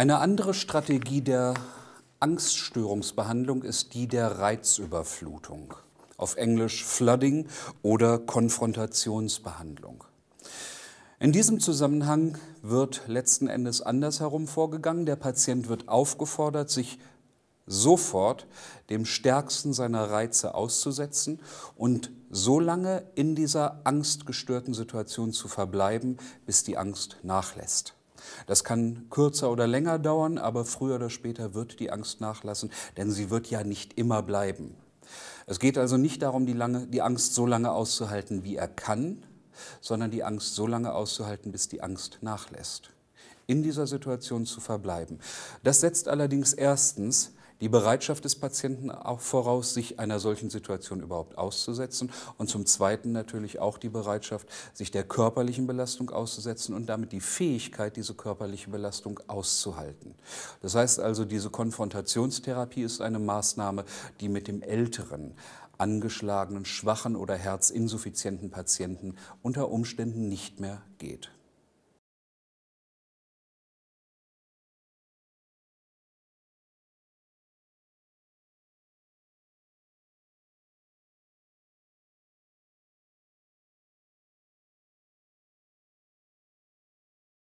Eine andere Strategie der Angststörungsbehandlung ist die der Reizüberflutung, auf Englisch Flooding oder Konfrontationsbehandlung. In diesem Zusammenhang wird letzten Endes andersherum vorgegangen. Der Patient wird aufgefordert, sich sofort dem stärksten seiner Reize auszusetzen und so lange in dieser angstgestörten Situation zu verbleiben, bis die Angst nachlässt. Das kann kürzer oder länger dauern, aber früher oder später wird die Angst nachlassen, denn sie wird ja nicht immer bleiben. Es geht also nicht darum, die, lange, die Angst so lange auszuhalten, wie er kann, sondern die Angst so lange auszuhalten, bis die Angst nachlässt. In dieser Situation zu verbleiben. Das setzt allerdings erstens die Bereitschaft des Patienten auch voraus, sich einer solchen Situation überhaupt auszusetzen und zum Zweiten natürlich auch die Bereitschaft, sich der körperlichen Belastung auszusetzen und damit die Fähigkeit, diese körperliche Belastung auszuhalten. Das heißt also, diese Konfrontationstherapie ist eine Maßnahme, die mit dem älteren, angeschlagenen, schwachen oder herzinsuffizienten Patienten unter Umständen nicht mehr geht.